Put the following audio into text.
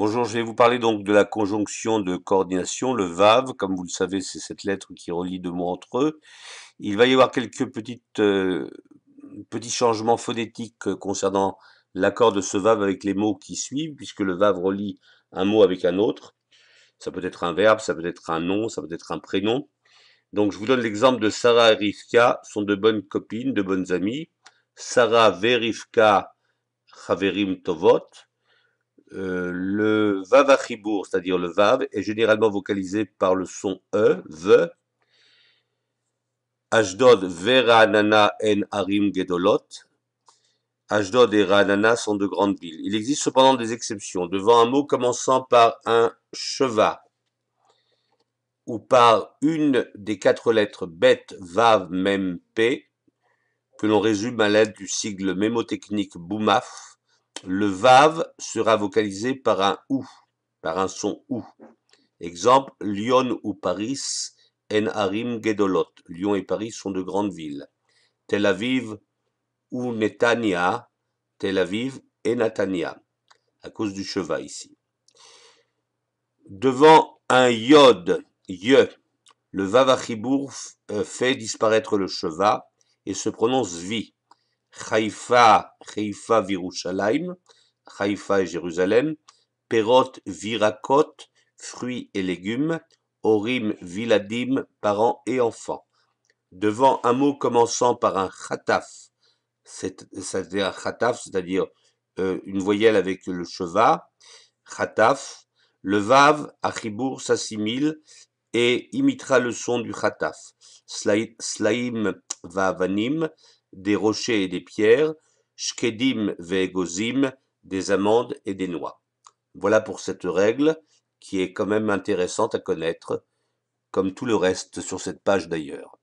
Bonjour, je vais vous parler donc de la conjonction de coordination, le VAV, comme vous le savez, c'est cette lettre qui relie deux mots entre eux. Il va y avoir quelques petites, euh, petits changements phonétiques euh, concernant l'accord de ce VAV avec les mots qui suivent, puisque le VAV relie un mot avec un autre. Ça peut être un verbe, ça peut être un nom, ça peut être un prénom. Donc je vous donne l'exemple de Sarah et Rivka, sont de bonnes copines, de bonnes amies. Sarah Verivka Haverim Tovot. Euh, le vavachibour, c'est-à-dire le vav, est généralement vocalisé par le son e, V. Ashdod, vera, nana, en, arim, gedolot. Ashdod et ranana sont de grandes villes. Il existe cependant des exceptions. Devant un mot commençant par un cheva ou par une des quatre lettres bet, vav, mem, p, que l'on résume à l'aide du sigle mémotechnique boumaf, le vav sera vocalisé par un ou, par un son ou. Exemple, Lyon ou Paris, En arim Gedolot. Lyon et Paris sont de grandes villes. Tel Aviv ou Netanya. Tel Aviv et Netanya. À cause du cheval ici. Devant un yod, ye, le vavachibour euh, fait disparaître le cheval et se prononce vi. Haïfa, Haïfa Virushalayim, Haïfa et Jérusalem, Perot Virakot, fruits et légumes, Orim Viladim, parents et enfants. Devant un mot commençant par un chataf c'est-à-dire c'est-à-dire euh, une voyelle avec le cheva, chataf », le vav, achibour, s'assimile et imitera le son du chataf ».« Slaïm vavanim, des rochers et des pierres, shkedim ve'egozim, des amandes et des noix. Voilà pour cette règle qui est quand même intéressante à connaître, comme tout le reste sur cette page d'ailleurs.